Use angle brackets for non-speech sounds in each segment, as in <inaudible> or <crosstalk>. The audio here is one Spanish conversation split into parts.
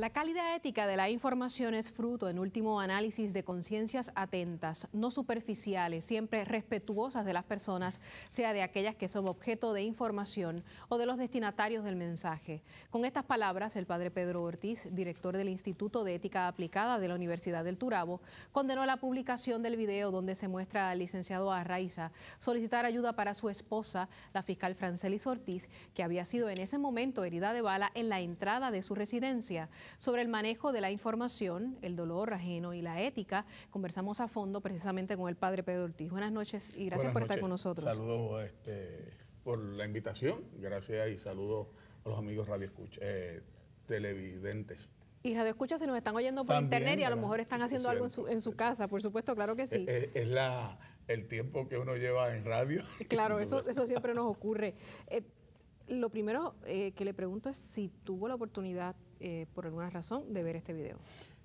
La calidad ética de la información es fruto, en último análisis, de conciencias atentas, no superficiales, siempre respetuosas de las personas, sea de aquellas que son objeto de información o de los destinatarios del mensaje. Con estas palabras, el padre Pedro Ortiz, director del Instituto de Ética Aplicada de la Universidad del Turabo, condenó la publicación del video donde se muestra al licenciado Arraiza solicitar ayuda para su esposa, la fiscal Francelis Ortiz, que había sido en ese momento herida de bala en la entrada de su residencia sobre el manejo de la información, el dolor ajeno y la ética. Conversamos a fondo precisamente con el padre Pedro Ortiz. Buenas noches y gracias por estar con nosotros. Saludos este, por la invitación, gracias y saludos a los amigos Radio eh, televidentes. Y Radio Escucha se nos están oyendo por internet y a lo mejor están haciendo algo en su, casa, por supuesto, claro que sí. Eh, eh, es, la, el tiempo que uno lleva en radio. <laughs> Claro, eso, <laughs> eso siempre nos ocurre. lo primero que le pregunto es si tuvo la oportunidad eh, por alguna razón, de ver este video.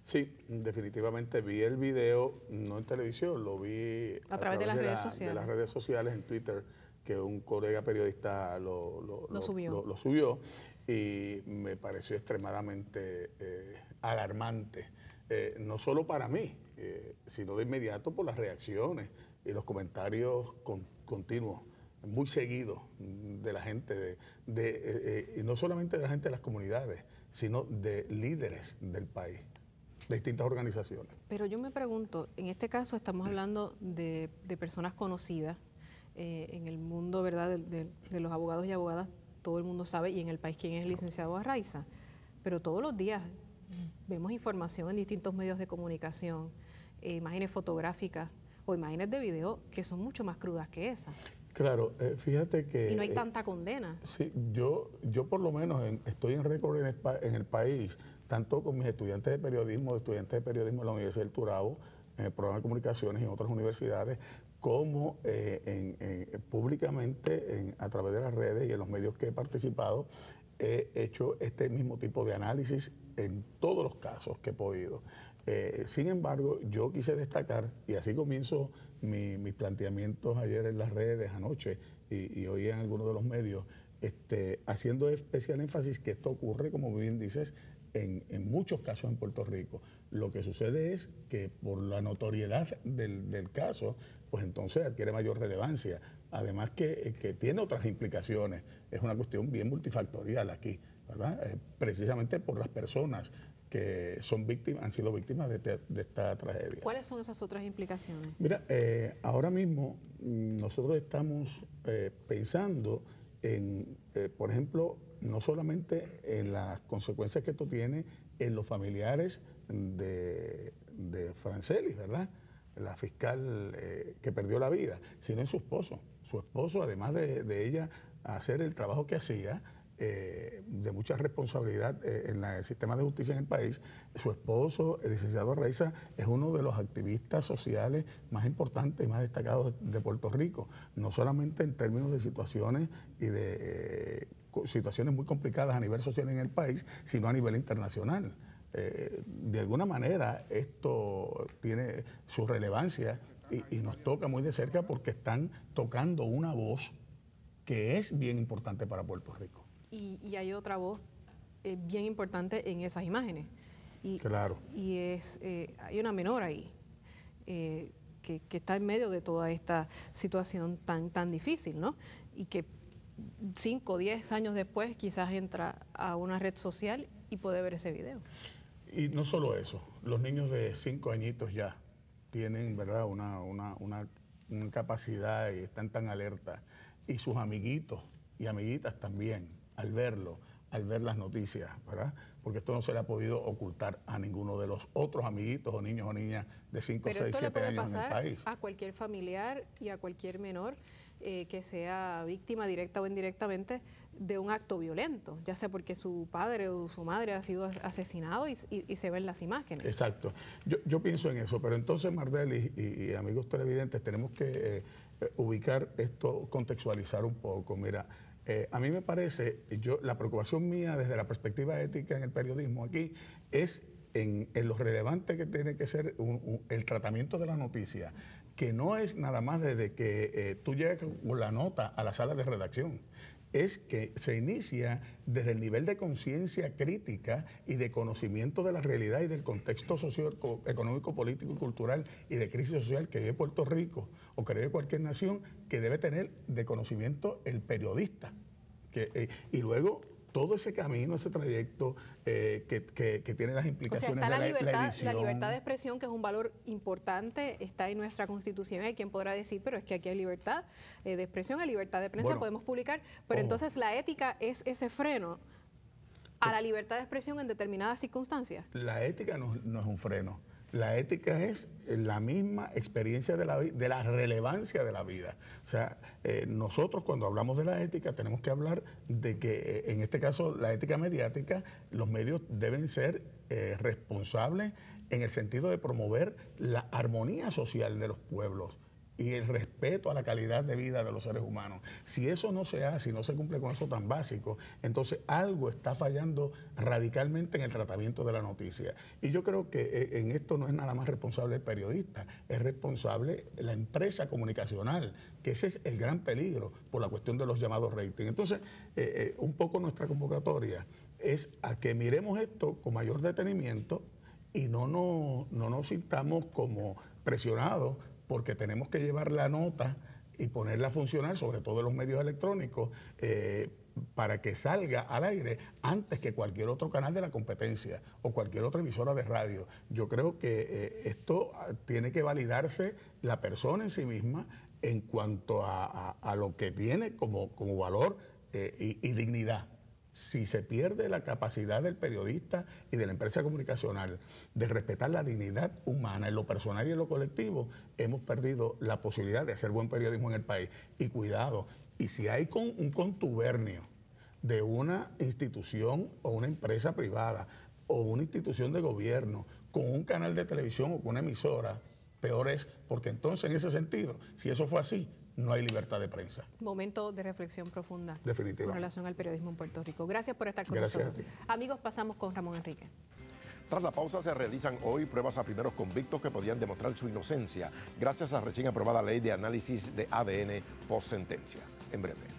Sí, definitivamente vi el video, no en televisión, lo vi a, través, de las, redes sociales. las redes sociales, en Twitter, que un colega periodista lo, subió. y me pareció extremadamente eh, alarmante, eh, no solo para mí, sino de inmediato por las reacciones y los comentarios continuos muy seguidos de la gente, de, y no solamente de la gente de las comunidades, sino de líderes del país, de distintas organizaciones. Pero yo me pregunto, en este caso estamos hablando de, personas conocidas eh, en el mundo ¿verdad? De, los abogados y abogadas, todo el mundo sabe, y en el país quién es el licenciado Arraiza, pero todos los días vemos información en distintos medios de comunicación, eh, imágenes fotográficas o imágenes de video que son mucho más crudas que esas. Claro, eh, fíjate que... Y no hay eh, tanta condena. Sí, yo, yo por lo menos estoy en récord en el, país, tanto con mis estudiantes de periodismo, estudiantes de periodismo de la Universidad del Turabo, en el programa de comunicaciones y en otras universidades, como eh, públicamente a través de las redes y en los medios que he participado, he hecho este mismo tipo de análisis en todos los casos que he podido. Eh, sin embargo, yo quise destacar, y así comienzo mis planteamientos ayer en las redes, anoche y, hoy en algunos de los medios, este, haciendo especial énfasis que esto ocurre, como bien dices, en, muchos casos en Puerto Rico. Lo que sucede es que por la notoriedad del, caso, pues entonces adquiere mayor relevancia. Además que tiene otras implicaciones. Es una cuestión bien multifactorial aquí. ¿verdad? Eh, precisamente por las personas que son víctimas, han sido víctimas de, este, esta tragedia. ¿Cuáles son esas otras implicaciones? Mira, eh, ahora mismo nosotros estamos eh, pensando en, por ejemplo, no solamente en las consecuencias que esto tiene en los familiares de, de Francelis, ¿verdad? la fiscal que perdió la vida, sino en su esposo. Su esposo, además de, ella hacer el trabajo que hacía, eh, de mucha responsabilidad eh, en el sistema de justicia en el país. Su esposo, el licenciado Reiza, es uno de los activistas sociales más importantes y más destacados de, Puerto Rico, no solamente en términos de situaciones y de eh, situaciones muy complicadas a nivel social en el país, sino a nivel internacional. de alguna manera esto tiene su relevancia y nos toca muy de cerca porque están tocando una voz que es bien importante para Puerto Rico hay otra voz eh, bien importante en esas imágenes. Y, claro. Y es, eh, hay una menor ahí eh, que, está en medio de toda esta situación tan, tan difícil, ¿no? Y que cinco, o 10 años después quizás entra a una red social y puede ver ese video. Y no solo eso, los niños de cinco añitos ya tienen, ¿verdad?, una, una, una, una capacidad y están tan alerta. Y sus amiguitos y amiguitas también al verlo, al ver las noticias, ¿verdad? Porque esto no se le ha podido ocultar a ninguno de los otros amiguitos o niños o niñas de 5, 6, 7 años en el país. A cualquier familiar y a cualquier menor eh, que sea víctima directa o indirectamente de un acto violento, ya sea porque su padre o su madre ha sido asesinado y, se ven las imágenes. Exacto. Yo, pienso en eso, pero entonces, Mardel y, amigos televidentes, tenemos que eh, eh, ubicar esto, contextualizar un poco. Mira, eh, a mí me parece, yo, la preocupación mía desde la perspectiva ética en el periodismo aquí es en, lo relevante que tiene que ser el tratamiento de la noticia, que no es nada más desde que eh, tú llegas con la nota a la sala de redacción, es que se inicia desde el nivel de conciencia crítica y de conocimiento de la realidad y del contexto socioeconómico, político y cultural y de crisis social que vive Puerto Rico o que vive cualquier nación que debe tener de conocimiento el periodista. Eh, y luego todo ese camino, ese trayecto eh, que, tiene las implicaciones. O sea, está e-, la, libertad, la, libertad de expresión, que es un valor importante, está en nuestra constitución. Hay quien podrá decir, pero es que aquí hay libertad eh, de expresión, hay libertad de prensa, podemos publicar. Pero entonces la ética es ese freno a la libertad de expresión en determinadas circunstancias. La ética no es un freno. La ética es la misma experiencia de la, de la relevancia de la vida. O sea, eh, nosotros cuando hablamos de la ética tenemos que hablar de que, eh, en este caso, la ética mediática, los medios deben ser eh, responsables en el sentido de promover la armonía social de los pueblos y el respeto a la calidad de vida de los seres humanos. Si eso no se hace, si no se cumple con eso tan básico, entonces algo está fallando radicalmente en el tratamiento de la noticia. Y yo creo que eh, en esto no es nada más responsable el periodista, es responsable la empresa comunicacional, que ese es el gran peligro por la cuestión de los llamados ratings. Entonces, eh, eh, un poco nuestra convocatoria es a que miremos esto con mayor detenimiento y no no nos sintamos como presionados porque tenemos que llevar la nota y ponerla a funcionar, sobre todo en los medios electrónicos, eh, para que salga al aire antes que cualquier otro canal de la competencia o cualquier otra emisora de radio. Yo creo que eh, esto ah, tiene que validarse la persona en sí misma en cuanto a, lo que tiene como, valor eh, y dignidad si se pierde la capacidad del periodista y de la empresa comunicacional de respetar la dignidad humana en lo personal y en lo colectivo, hemos perdido la posibilidad de hacer buen periodismo en el país. Y cuidado, y si hay con un contubernio de una institución o una empresa privada o una institución de gobierno con un canal de televisión o con una emisora, peor es, porque entonces en ese sentido, si eso fue así, no hay libertad de prensa. Momento de reflexión profunda. Definitiva. En relación al periodismo en Puerto Rico. Gracias por estar con nosotros. Amigos, pasamos con Ramón Enrique. Tras la pausa se realizan hoy pruebas a primeros convictos que podían demostrar su inocencia gracias a recién aprobada ley de análisis de ADN post sentencia. En breve.